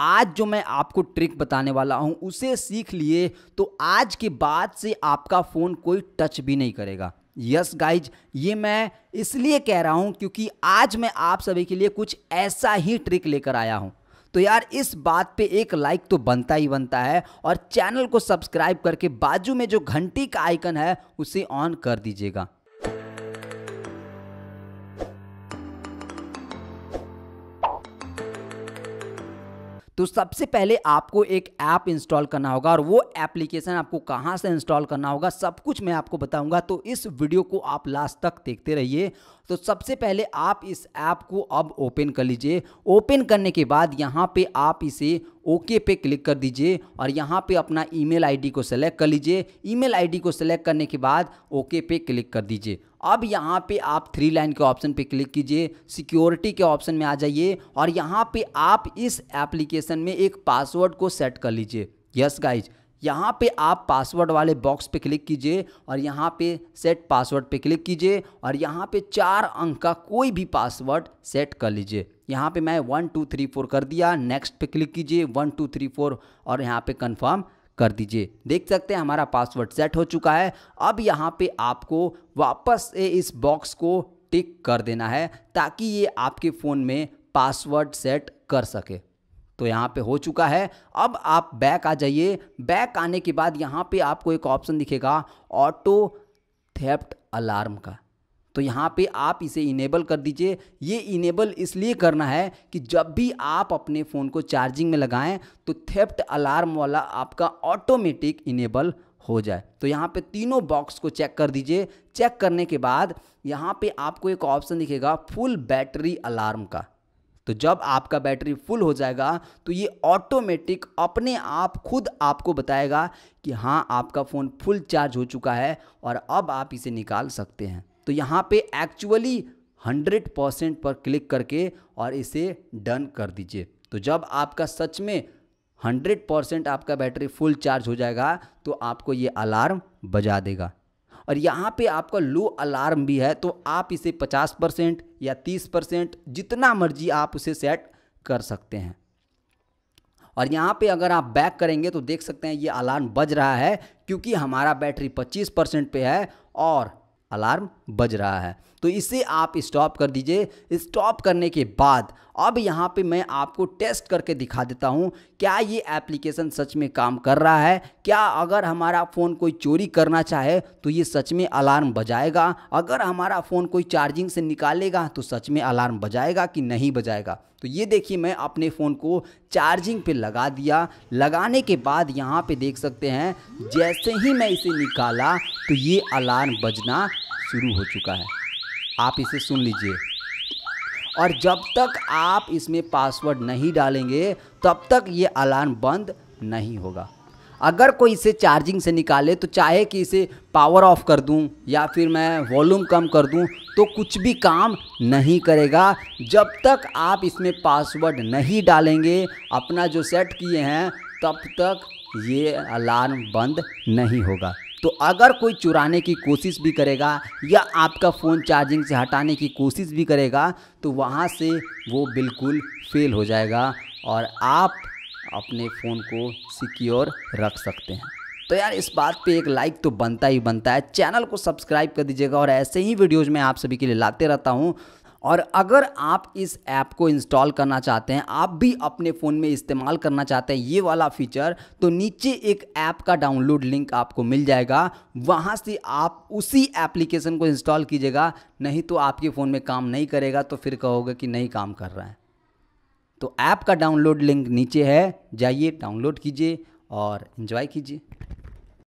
आज जो मैं आपको ट्रिक बताने वाला हूँ उसे सीख लिए तो आज के बाद से आपका फ़ोन कोई टच भी नहीं करेगा यस गाइज ये मैं इसलिए कह रहा हूँ क्योंकि आज मैं आप सभी के लिए कुछ ऐसा ही ट्रिक लेकर आया हूँ तो यार इस बात पे एक लाइक तो बनता ही बनता है और चैनल को सब्सक्राइब करके बाजू में जो घंटी का आइकन है उसे ऑन कर दीजिएगा तो सबसे पहले आपको एक ऐप इंस्टॉल करना होगा और वो एप्लीकेशन आपको कहाँ से इंस्टॉल करना होगा सब कुछ मैं आपको बताऊंगा तो इस वीडियो को आप लास्ट तक देखते रहिए तो सबसे पहले आप इस ऐप को अब ओपन कर लीजिए ओपन करने के बाद यहाँ पे आप इसे ओके पे क्लिक कर दीजिए और यहाँ पे अपना ईमेल आईडी को सेलेक्ट कर लीजिए ईमेल आईडी को सेलेक्ट करने के बाद ओके पे क्लिक कर दीजिए अब यहाँ पे आप थ्री लाइन के ऑप्शन पे क्लिक कीजिए सिक्योरिटी के ऑप्शन में आ जाइए और यहाँ पे आप इस एप्लीकेशन में एक पासवर्ड को सेट कर लीजिए यस गाइज यहाँ पे आप पासवर्ड वाले बॉक्स पे क्लिक कीजिए और यहाँ पे सेट पासवर्ड पे क्लिक कीजिए और यहाँ पे चार अंक का कोई भी पासवर्ड सेट कर लीजिए यहाँ पे मैं वन टू थ्री फोर कर दिया नेक्स्ट पे क्लिक कीजिए वन टू थ्री फोर और यहाँ पे कंफर्म कर दीजिए देख सकते हैं हमारा पासवर्ड सेट हो चुका है अब यहाँ पे आपको वापस से इस बॉक्स को टिक कर देना है ताकि ये आपके फ़ोन में पासवर्ड सेट कर सके तो यहाँ पे हो चुका है अब आप बैक आ जाइए बैक आने के बाद यहाँ पे आपको एक ऑप्शन दिखेगा ऑटो थेप्ट अलार्म का तो यहाँ पे आप इसे इनेबल कर दीजिए ये इनेबल इसलिए करना है कि जब भी आप अपने फ़ोन को चार्जिंग में लगाएं तो थेप्ट अलार्म वाला आपका ऑटोमेटिक इनेबल हो जाए तो यहाँ पे तीनों बॉक्स को चेक कर दीजिए चेक करने के बाद यहाँ पे आपको एक ऑप्शन दिखेगा फुल बैटरी अलार्म का तो जब आपका बैटरी फुल हो जाएगा तो ये ऑटोमेटिक अपने आप खुद आपको बताएगा कि हाँ आपका फ़ोन फुल चार्ज हो चुका है और अब आप इसे निकाल सकते हैं तो यहाँ पे एक्चुअली 100 परसेंट पर क्लिक करके और इसे डन कर दीजिए तो जब आपका सच में 100 परसेंट आपका बैटरी फुल चार्ज हो जाएगा तो आपको ये अलार्म बजा देगा और यहाँ पे आपका लो अलार्म भी है तो आप इसे 50 परसेंट या 30 परसेंट जितना मर्जी आप उसे सेट कर सकते हैं और यहाँ पे अगर आप बैक करेंगे तो देख सकते हैं ये अलार्म बज रहा है क्योंकि हमारा बैटरी 25 परसेंट पर है और अलार्म बज रहा है तो इसे आप स्टॉप कर दीजिए स्टॉप करने के बाद अब यहाँ पे मैं आपको टेस्ट करके दिखा देता हूँ क्या ये एप्लीकेशन सच में काम कर रहा है क्या अगर हमारा फ़ोन कोई चोरी करना चाहे तो ये सच में अलार्म बजाएगा अगर हमारा फ़ोन कोई चार्जिंग से निकालेगा तो सच में अलार्म बजाएगा कि नहीं बजाएगा तो ये देखिए मैं अपने फ़ोन को चार्जिंग पे लगा दिया लगाने के बाद यहाँ पे देख सकते हैं जैसे ही मैं इसे निकाला तो ये अलार्म बजना शुरू हो चुका है आप इसे सुन लीजिए और जब तक आप इसमें पासवर्ड नहीं डालेंगे तब तक ये अलार्म बंद नहीं होगा अगर कोई इसे चार्जिंग से निकाले तो चाहे कि इसे पावर ऑफ कर दूं या फिर मैं वॉल्यूम कम कर दूं तो कुछ भी काम नहीं करेगा जब तक आप इसमें पासवर्ड नहीं डालेंगे अपना जो सेट किए हैं तब तक ये अलार्म बंद नहीं होगा तो अगर कोई चुराने की कोशिश भी करेगा या आपका फ़ोन चार्जिंग से हटाने की कोशिश भी करेगा तो वहाँ से वो बिल्कुल फेल हो जाएगा और आप अपने फ़ोन को सिक्योर रख सकते हैं तो यार इस बात पे एक लाइक तो बनता ही बनता है चैनल को सब्सक्राइब कर दीजिएगा और ऐसे ही वीडियोज़ में आप सभी के लिए लाते रहता हूँ और अगर आप इस ऐप को इंस्टॉल करना चाहते हैं आप भी अपने फ़ोन में इस्तेमाल करना चाहते हैं ये वाला फीचर तो नीचे एक ऐप का डाउनलोड लिंक आपको मिल जाएगा वहाँ से आप उसी एप्लीकेशन को इंस्टॉल कीजिएगा नहीं तो आपके फ़ोन में काम नहीं करेगा तो फिर कहोगे कि नहीं काम कर रहा है तो ऐप का डाउनलोड लिंक नीचे है जाइए डाउनलोड कीजिए और इन्जॉय कीजिए